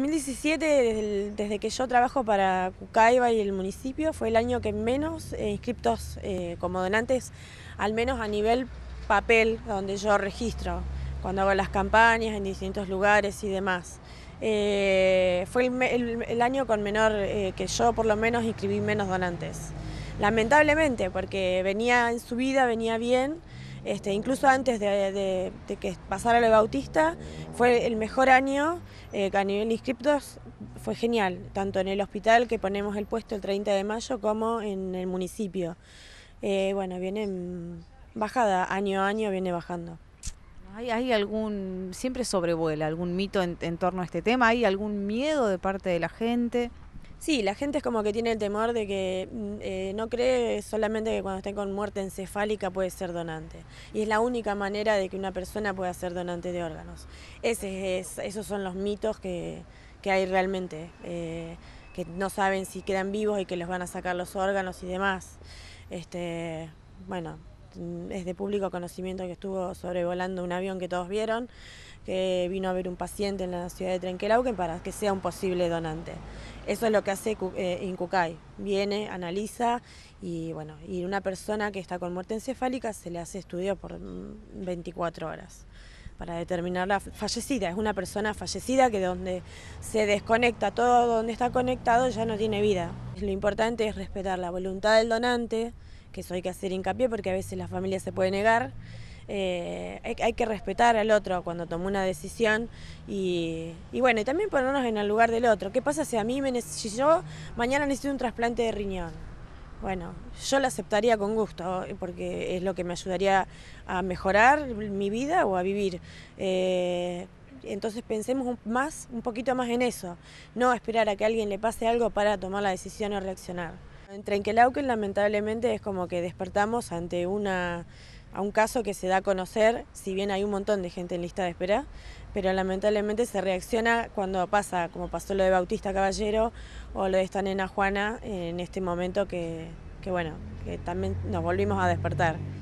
2017, desde, que yo trabajo para Cucaiba y el municipio, fue el año que menos eh, inscriptos eh, como donantes, al menos a nivel papel, donde yo registro, cuando hago las campañas en distintos lugares y demás. Eh, fue el, el, año con menor, que yo por lo menos inscribí menos donantes. Lamentablemente, porque venía en su vida, venía bien. Este, incluso antes de, que pasara el Bautista, fue el mejor año eh, a nivel de inscriptos, fue genial, tanto en el hospital que ponemos el puesto el 30 de mayo como en el municipio. Eh, bueno, viene bajada, año a año viene bajando. ¿Hay, algún, siempre sobrevuela algún mito en torno a este tema? ¿Hay algún miedo de parte de la gente? Sí, la gente es como que tiene el temor de que mm, eh, no cree solamente que cuando estén con muerte encefálica puede ser donante. Y es la única manera de que una persona pueda ser donante de órganos. esos son los mitos que, hay realmente, eh, que no saben si quedan vivos y que les van a sacar los órganos y demás. Este, bueno, mm, es de público conocimiento que estuvo sobrevolando un avión que todos vieron, que vino a ver un paciente en la ciudad de Trenquelauquen para que sea un posible donante. Eso es lo que hace eh, Incucay. Viene, analiza y bueno, y una persona que está con muerte encefálica se le hace estudio por 24 mm, horas para determinar la fallecida. Es una persona fallecida que donde se desconecta todo donde está conectado ya no tiene vida. Lo importante es respetar la voluntad del donante, que eso hay que hacer hincapié porque a veces la familia se puede negar. Eh, hay, que respetar al otro cuando toma una decisión y, bueno, también ponernos en el lugar del otro. ¿Qué pasa si a mí, me si yo mañana necesito un trasplante de riñón? Bueno, yo lo aceptaría con gusto porque es lo que me ayudaría a mejorar mi vida o a vivir. Eh, entonces pensemos más, un poquito más en eso, no esperar a que alguien le pase algo para tomar la decisión o reaccionar. En que lamentablemente es como que despertamos ante una a un caso que se da a conocer, si bien hay un montón de gente en lista de espera, pero lamentablemente se reacciona cuando pasa, como pasó lo de Bautista Caballero o lo de esta nena Juana, en este momento que, que bueno, que también nos volvimos a despertar.